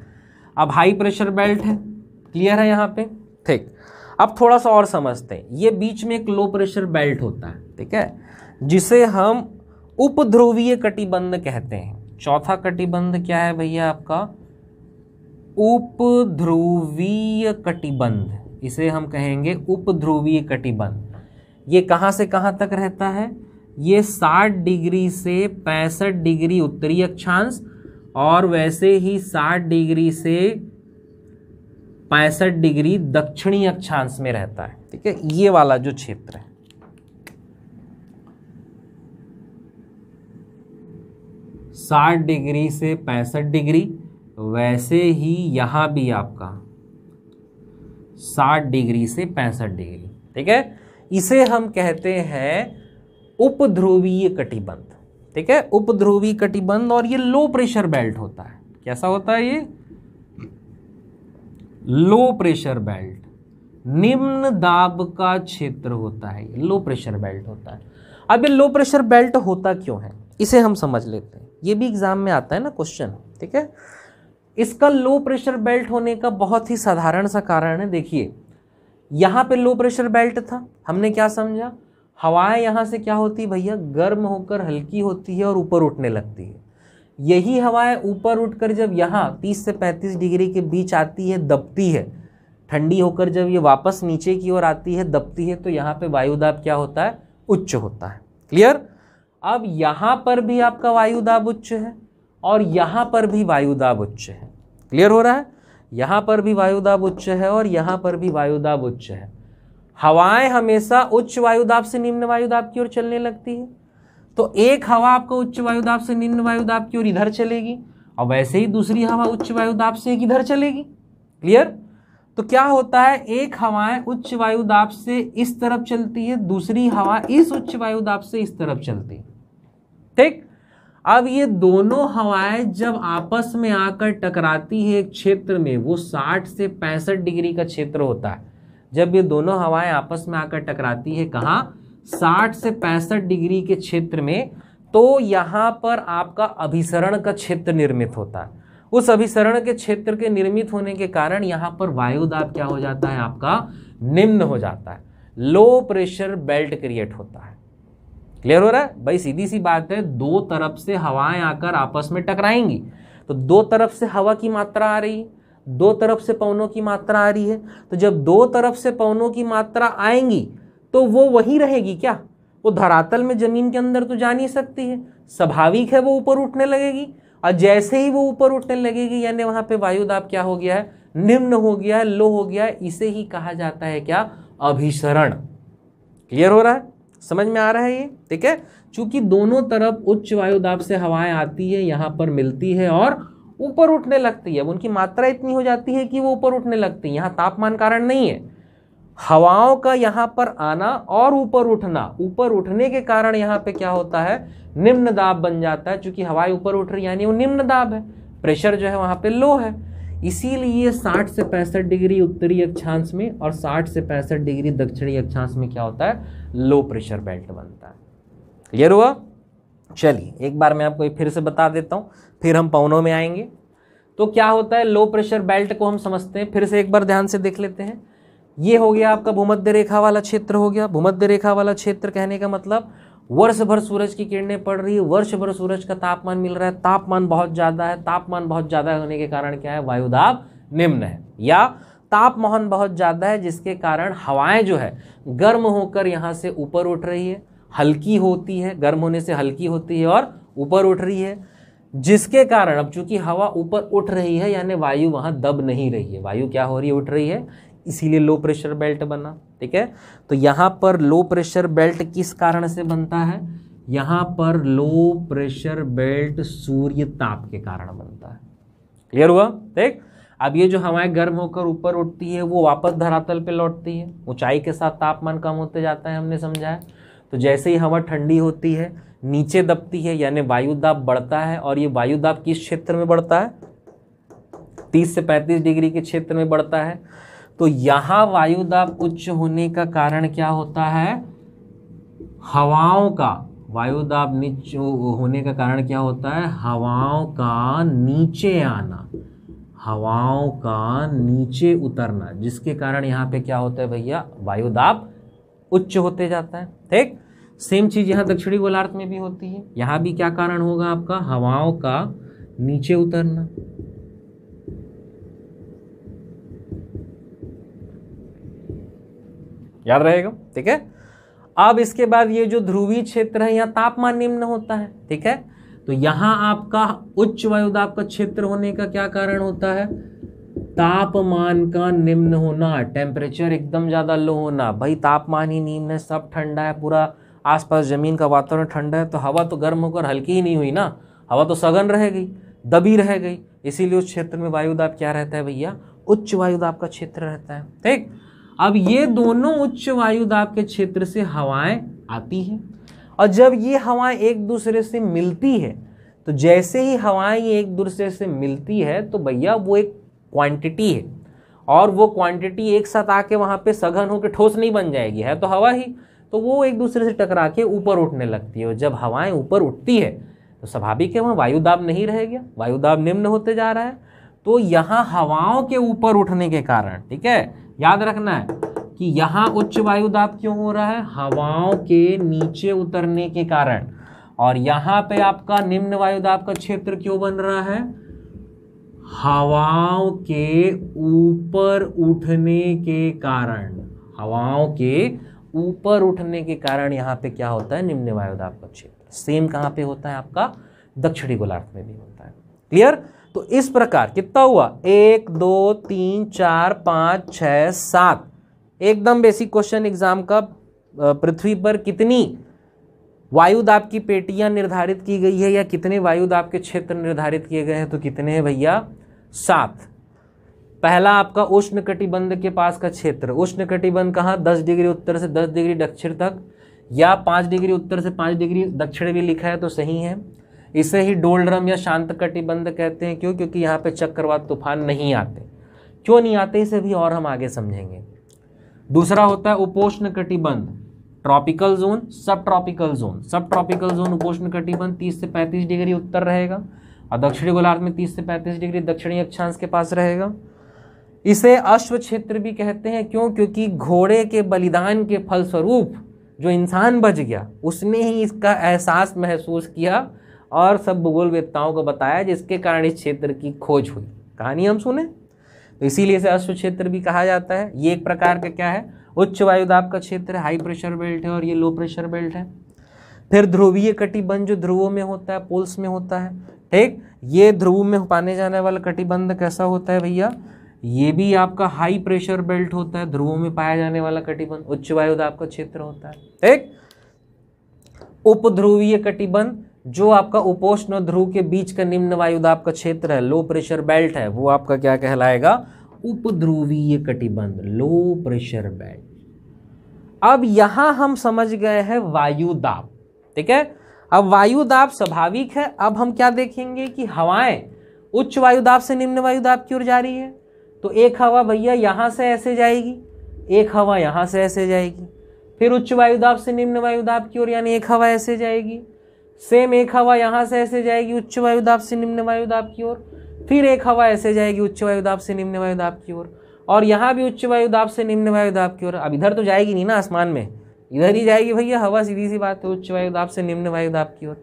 अब हाई प्रेशर बेल्ट है क्लियर है यहाँ पे ठीक अब थोड़ा सा और समझते हैं ये बीच में एक लो प्रेशर बेल्ट होता है ठीक है जिसे हम उपध्रुवीय कटिबंध कहते हैं चौथा कटिबंध क्या है भैया आपका उपध्रुवीय कटिबंध इसे हम कहेंगे उपध्रुवीय कटिबंध ये कहाँ से कहाँ तक रहता है ये 60 डिग्री से पैंसठ डिग्री उत्तरी अक्षांश और वैसे ही 60 डिग्री से पैंसठ डिग्री दक्षिणी अक्षांश में रहता है ठीक है ये वाला जो क्षेत्र है साठ डिग्री से पैंसठ डिग्री वैसे ही यहां भी आपका साठ डिग्री से पैंसठ डिग्री ठीक है इसे हम कहते हैं उपध्रुवीय कटिबंध ठीक है उपध्रुवीय कटिबंध और ये लो प्रेशर बेल्ट होता है कैसा होता है ये लो प्रेशर बेल्ट निम्न दाब का क्षेत्र होता है लो प्रेशर बेल्ट होता है अब ये लो प्रेशर बेल्ट होता क्यों है इसे हम समझ लेते हैं ये भी एग्जाम में आता है ना क्वेश्चन ठीक है इसका लो प्रेशर बेल्ट होने का बहुत ही साधारण सा कारण है देखिए यहाँ पे लो प्रेशर बेल्ट था हमने क्या समझा हवाएं यहाँ से क्या होती भैया गर्म होकर हल्की होती है और ऊपर उठने लगती है यही हवाएं ऊपर उठकर जब यहाँ 30 से 35 डिग्री के बीच आती है दबती है ठंडी होकर जब ये वापस नीचे की ओर आती है दबती है तो यहाँ पे वायुदाब क्या होता है उच्च होता है क्लियर अब यहाँ पर भी आपका वायुदाब उच्च है और यहाँ पर भी वायुदाब उच्च है क्लियर हो रहा है यहाँ पर भी वायुदाब उच्च है और यहाँ पर भी वायुदाब उच्च है हवाएं हमेशा उच्च वायुदाब से निम्न वायुदाब की ओर चलने लगती है तो एक हवा आपको उच्च वायुदाब से निम्न वायुदाब की ओर इधर चलेगी और वैसे ही दूसरी हवा उच्च वायुदाब से इधर चलेगी क्लियर तो क्या होता है एक हवाएं उच्च वायुदाब से इस तरफ चलती है दूसरी हवा इस उच्च वायुदाब से इस तरफ चलती है ठीक अब ये दोनों हवाएं जब आपस में आकर टकराती है एक क्षेत्र में वो 60 से पैंसठ डिग्री का क्षेत्र होता है जब ये दोनों हवाएं आपस में आकर टकराती है कहाँ साठ से पैंसठ डिग्री के क्षेत्र में तो यहाँ पर आपका अभिसरण का क्षेत्र निर्मित होता है उस अभिसरण के क्षेत्र के निर्मित होने के कारण यहाँ पर वायुदाब क्या हो जाता है आपका निम्न हो जाता है लो प्रेशर बेल्ट क्रिएट होता है क्लियर हो रहा है भाई सीधी सी बात है दो तरफ से हवाएं आकर आपस में टकराएंगी तो दो तरफ से हवा की मात्रा आ रही है दो तरफ से पवनों की मात्रा आ रही है तो जब दो तरफ से पवनों की मात्रा आएंगी तो वो वहीं रहेगी क्या वो धरातल में जमीन के अंदर तो जा नहीं सकती है स्वाभाविक है वो ऊपर उठने लगेगी और जैसे ही वो ऊपर उठने लगेगी यानी वहां पे वायुदाब क्या हो गया है निम्न हो गया है लो हो गया है इसे ही कहा जाता है क्या अभिसरण क्लियर हो रहा है समझ में आ रहा है ये ठीक है चूंकि दोनों तरफ उच्च वायुदाब से हवाएं आती है यहाँ पर मिलती है और ऊपर उठने लगती है उनकी मात्रा इतनी हो जाती है कि वो ऊपर उठने लगती है यहाँ तापमान कारण नहीं है हवाओं का यहाँ पर आना और ऊपर उठना ऊपर उठने के कारण यहाँ पे क्या होता है निम्न दाब बन जाता है चूंकि हवाएं ऊपर उठ रही यानी वो निम्न दाब है प्रेशर जो है वहाँ पे लो है इसीलिए 60 से पैंसठ डिग्री उत्तरी अक्षांश में और 60 से पैंसठ डिग्री दक्षिणी अक्षांश में क्या होता है लो प्रेशर बेल्ट बनता है क्लियर हुआ चलिए एक बार मैं आपको फिर से बता देता हूँ फिर हम पवनों में आएंगे तो क्या होता है लो प्रेशर बेल्ट को हम समझते हैं फिर से एक बार ध्यान से देख लेते हैं ये हो गया आपका भूमध्य रेखा वाला क्षेत्र हो गया भूमध्य रेखा वाला क्षेत्र कहने का मतलब वर्ष भर सूरज की किरणें पड़ रही है वर्ष भर सूरज का तापमान मिल रहा है तापमान बहुत ज़्यादा है तापमान बहुत ज़्यादा होने के कारण क्या है वायुदाब निम्न है या तापमान बहुत ज़्यादा है जिसके कारण हवाएं जो है गर्म होकर यहाँ से ऊपर उठ रही है हल्की होती है गर्म होने से हल्की होती है और ऊपर उठ रही है जिसके कारण अब चूंकि हवा ऊपर उठ रही है यानी वायु वहां दब नहीं रही है वायु क्या हो रही है उठ रही है इसीलिए लो प्रेशर बेल्ट बना ठीक है तो यहाँ पर लो प्रेशर बेल्ट किस कारण से बनता है यहाँ पर लो प्रेशर बेल्ट सूर्य ताप के कारण बनता है क्लियर हुआ ठीक अब ये जो हवाएं गर्म होकर ऊपर उठती है वो वापस धरातल पे लौटती है ऊंचाई के साथ तापमान कम होते जाता है हमने समझाया तो जैसे ही हवा ठंडी होती है नीचे दबती है यानी वायुदाब बढ़ता है और ये वायुदाब किस क्षेत्र में बढ़ता है 30 से 35 डिग्री के क्षेत्र में बढ़ता है तो यहाँ वायुदाब उच्च होने का कारण क्या होता है हवाओं का वायुदाब नीचे होने का कारण क्या होता है हवाओं का नीचे आना हवाओं का नीचे उतरना जिसके कारण यहां पे क्या होता है भैया वायुदाब उच्च होते जाता है ठीक सेम चीज़ यहां दक्षिणी गोलार्ध में भी होती है यहां भी क्या कारण होगा आपका हवाओं का नीचे उतरना याद रहेगा ठीक है अब इसके बाद ये जो ध्रुवीय क्षेत्र है यहाँ तापमान निम्न होता है ठीक है तो यहाँ आपका उच्च वायुदाब का क्षेत्र होने का क्या कारण होता है तापमान का निम्न होना टेम्परेचर एकदम ज़्यादा लो होना भाई तापमान ही निम्न है सब ठंडा है पूरा आसपास ज़मीन का वातावरण ठंडा है तो हवा तो गर्म होकर हल्की ही नहीं हुई ना हवा तो सघन रह गई दबी रह गई इसीलिए उस क्षेत्र में वायुदाब क्या रहता है भैया उच्च वायुदाब का क्षेत्र रहता है ठीक अब ये दोनों उच्च वायुदाब के क्षेत्र से हवाएं आती हैं और जब ये हवाएं एक दूसरे से मिलती है तो जैसे ही हवाएं एक दूसरे से मिलती है तो भैया वो एक क्वांटिटी है और वो क्वांटिटी एक साथ आके वहाँ पे सघन होकर ठोस नहीं बन जाएगी है तो हवा ही तो वो एक दूसरे से टकरा के ऊपर उठने लगती है और जब हवाएं ऊपर उठती है तो स्वाभाविक है वहाँ वायुदाब नहीं रह गया वायुदाब निम्न होते जा रहा है तो यहाँ हवाओं के ऊपर उठने के कारण ठीक है याद रखना है कि यहां उच्च वायु दाब क्यों हो रहा है हवाओं के नीचे उतरने के कारण और यहां पे आपका निम्न वायु दाब का क्षेत्र क्यों बन रहा है हवाओं के ऊपर उठने के कारण हवाओं के ऊपर उठने के कारण यहां पे क्या होता है निम्न वायुदाब का क्षेत्र सेम कहां पे होता है आपका दक्षिणी गोलार्ध में भी होता है क्लियर तो इस प्रकार कितना हुआ एक दो तीन चार पाँच छ सात एकदम बेसिक क्वेश्चन एग्जाम का पृथ्वी पर कितनी वायुदाब की पेटियां निर्धारित की गई है या कितने वायुदाब के क्षेत्र निर्धारित किए गए हैं तो कितने हैं भैया सात पहला आपका उष्ण कटिबंध के पास का क्षेत्र उष्ण कटिबंध कहाँ दस डिग्री उत्तर से दस डिग्री दक्षिण तक या पाँच डिग्री उत्तर से पाँच डिग्री दक्षिण भी लिखा है तो सही है इसे ही डोलड्रम या शांत कटिबंध कहते हैं क्यों क्योंकि यहाँ पे चक्रवात तूफान नहीं आते क्यों नहीं आते इसे भी और हम आगे समझेंगे दूसरा होता है उपोष्ण कटिबंध tropical zone subtropical zone subtropical zone उपोष्ण कटिबंध तीस से पैंतीस डिग्री उत्तर रहेगा और दक्षिणी गोलार्ध में तीस से पैंतीस डिग्री दक्षिणी अक्षांश के पास रहेगा इसे अश्व क्षेत्र भी कहते हैं क्यों क्योंकि घोड़े के बलिदान के फलस्वरूप जो इंसान बच गया उसने ही इसका एहसास महसूस किया और सब भूगोल वेदताओं को बताया जिसके कारण इस क्षेत्र की खोज हुई कहानी हम सुने तो इसीलिए इसे अश्व क्षेत्र भी कहा जाता है ये एक प्रकार का क्या है उच्च वायुदाब का क्षेत्र हाई प्रेशर बेल्ट है और ये लो प्रेशर बेल्ट है फिर ध्रुवीय कटिबंध जो ध्रुवों में होता है पोल्स में होता है ठीक ये ध्रुव में पाने जाने वाला कटिबंध कैसा होता है भैया ये भी आपका हाई प्रेशर बेल्ट होता है ध्रुवों में पाया जाने वाला कटिबंध उच्च वायुदाब का क्षेत्र होता है ठीक उपध्रुवीय कटिबंध जो आपका उपोष्ण ध्रुव के बीच का निम्न वायुदाब का क्षेत्र है लो प्रेशर बेल्ट है वो आपका क्या कहलाएगा उपध्रुवीय कटिबंध लो प्रेशर बेल्ट अब यहां हम समझ गए हैं वायुदाब ठीक है अब वायुदाब स्वाभाविक है अब हम क्या देखेंगे कि हवाएं उच्च वायुदाब से निम्न वायुदाब की ओर जा रही है तो एक हवा भैया यहाँ से ऐसे जाएगी एक हवा यहाँ से ऐसे जाएगी फिर उच्च वायुदाब से निम्न वायुदाब की ओर यानी एक हवा ऐसे जाएगी सेम एक हवा यहाँ से ऐसे जाएगी उच्च वायुदाब से निम्न वायुदाब की ओर फिर एक हवा ऐसे जाएगी उच्च वायुदाब से निम्न वायुदाब की ओर और यहाँ भी उच्च वायुदाब से निम्न वायुदाब की ओर अब इधर तो जाएगी नहीं ना आसमान में इधर ही जाएगी भैया हवा सीधी सी बात है उच्च वायुदाब से निम्न वायुदाब की ओर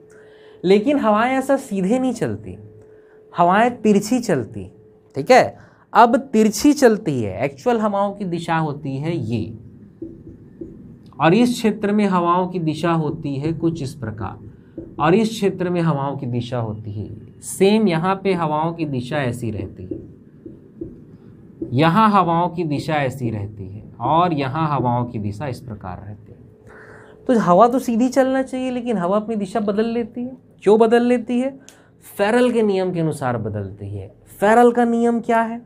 लेकिन हवाएं ऐसा सीधे नहीं चलती हवाएं तिरछी चलती ठीक है अब तिरछी चलती है एक्चुअल हवाओं की दिशा होती है ये और इस क्षेत्र में हवाओं की दिशा होती है कुछ इस प्रकार और इस क्षेत्र में हवाओं की दिशा होती है सेम यहाँ पे हवाओं की दिशा ऐसी रहती है यहाँ हवाओं की दिशा ऐसी रहती है और यहाँ हवाओं की दिशा इस प्रकार रहती है तो हवा तो सीधी चलना चाहिए लेकिन हवा अपनी दिशा बदल लेती है क्यों बदल लेती है फेरल के नियम के अनुसार बदलती है फेरल का नियम क्या है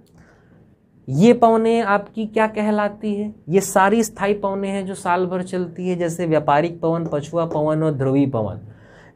ये पौने आपकी क्या कहलाती है ये सारी स्थायी पौने हैं जो साल भर चलती है जैसे व्यापारिक पवन पछुआ पवन और ध्रुवी पवन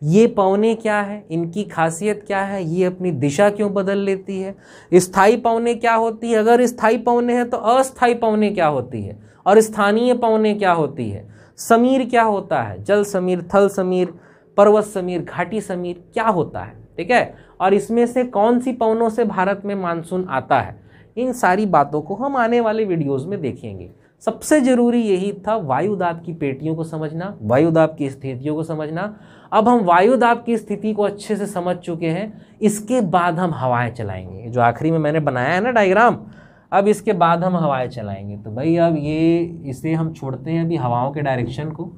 ये पौने क्या है इनकी खासियत क्या है ये अपनी दिशा क्यों बदल लेती है स्थाई पौने क्या होती है अगर स्थाई पौने हैं तो अस्थाई पौने क्या होती है और स्थानीय पौने क्या होती है समीर क्या होता है जल समीर थल समीर पर्वत समीर घाटी समीर क्या होता है ठीक है और इसमें से कौन सी पवनों से भारत में मानसून आता है इन सारी बातों को हम आने वाले वीडियोस में देखेंगे सबसे ज़रूरी यही था वायुदाब की पेटियों को समझना वायुदाब की स्थितियों को समझना अब हम वायुदाब की स्थिति को अच्छे से समझ चुके हैं इसके बाद हम हवाएं चलाएंगे जो आखिरी में मैंने बनाया है ना डायग्राम अब इसके बाद हम हवाएं चलाएंगे तो भाई अब ये इसे हम छोड़ते हैं अभी हवाओं के डायरेक्शन को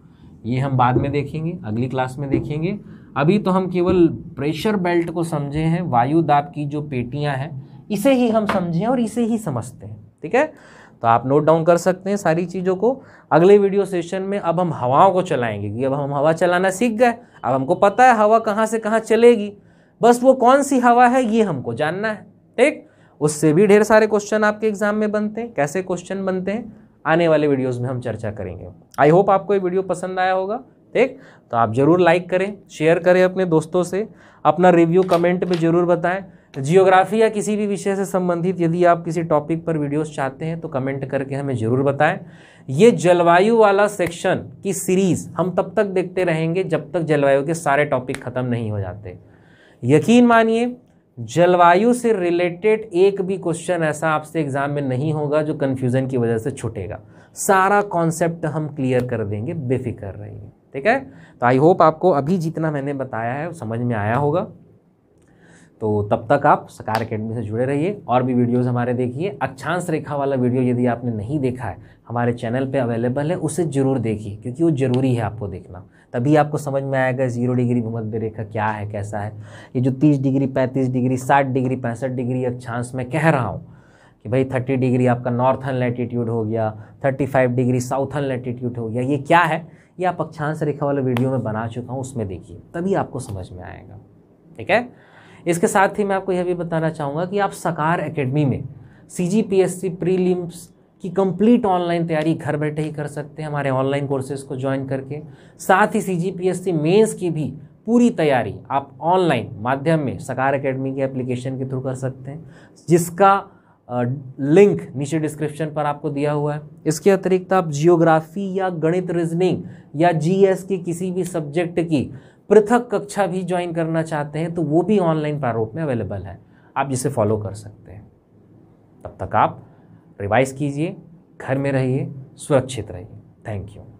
ये हम बाद में देखेंगे अगली क्लास में देखेंगे अभी तो हम केवल प्रेशर बेल्ट को समझे हैं वायुदाब की जो पेटियाँ हैं इसे ही हम समझें और इसे ही समझते हैं ठीक है तो आप नोट डाउन कर सकते हैं सारी चीज़ों को अगले वीडियो सेशन में अब हम हवाओं को चलाएंगे कि अब हम हवा चलाना सीख गए अब हमको पता है हवा कहाँ से कहाँ चलेगी बस वो कौन सी हवा है ये हमको जानना है ठीक उससे भी ढेर सारे क्वेश्चन आपके एग्जाम में बनते हैं कैसे क्वेश्चन बनते हैं आने वाले वीडियोस में हम चर्चा करेंगे आई होप आपको ये वीडियो पसंद आया होगा ठीक तो आप ज़रूर लाइक करें शेयर करें अपने दोस्तों से अपना रिव्यू कमेंट में ज़रूर बताएं जियोग्राफी तो या किसी भी विषय से संबंधित यदि आप किसी टॉपिक पर वीडियोस चाहते हैं तो कमेंट करके हमें ज़रूर बताएं ये जलवायु वाला सेक्शन की सीरीज़ हम तब तक देखते रहेंगे जब तक जलवायु के सारे टॉपिक ख़त्म नहीं हो जाते यकीन मानिए जलवायु से रिलेटेड एक भी क्वेश्चन ऐसा आपसे एग्ज़ाम में नहीं होगा जो कन्फ्यूज़न की वजह से छुटेगा सारा कॉन्सेप्ट हम क्लियर कर देंगे बेफिक्र रहिए ठीक है तो आई होप आपको अभी जितना मैंने बताया है समझ में आया होगा तो तब तक आप सकार अकेडमी से जुड़े रहिए और भी वीडियोस हमारे देखिए अक्षांश रेखा वाला वीडियो यदि आपने नहीं देखा है हमारे चैनल पे अवेलेबल है उसे ज़रूर देखिए क्योंकि वो ज़रूरी है आपको देखना तभी आपको समझ में आएगा जीरो डिग्री भूमध्य रेखा क्या है कैसा है ये जो तीस डिग्री पैंतीस डिग्री साठ डिग्री पैंसठ डिग्री अक्षांश में कह रहा हूँ कि भाई थर्टी डिग्री आपका नॉर्थन लैटीट्यूड हो गया thirty five degree southern latitude हो गया ये क्या है ये आप अक्षांश रेखा वाले वीडियो में बना चुका हूँ उसमें देखिए तभी आपको समझ में आएगा ठीक है इसके साथ ही मैं आपको यह भी बताना चाहूँगा कि आप सकार एकेडमी में C G P S C prelims की कंप्लीट ऑनलाइन तैयारी घर बैठे ही कर सकते हैं हमारे ऑनलाइन कोर्सेज को ज्वाइन करके साथ ही C G P S C mains की भी पूरी तैयारी आप ऑनलाइन माध्यम में सकार एकेडमी के एप्लीकेशन के थ्रू कर सकते हैं जिसका लिंक नीचे डिस्क्रिप्शन पर आपको दिया हुआ है इसके अतिरिक्त आप जियोग्राफी या गणित रीजनिंग या जीएस के किसी भी सब्जेक्ट की पृथक कक्षा भी ज्वाइन करना चाहते हैं तो वो भी ऑनलाइन प्रारूप में अवेलेबल है आप जिसे फॉलो कर सकते हैं तब तक आप रिवाइज कीजिए घर में रहिए सुरक्षित रहिए थैंक यू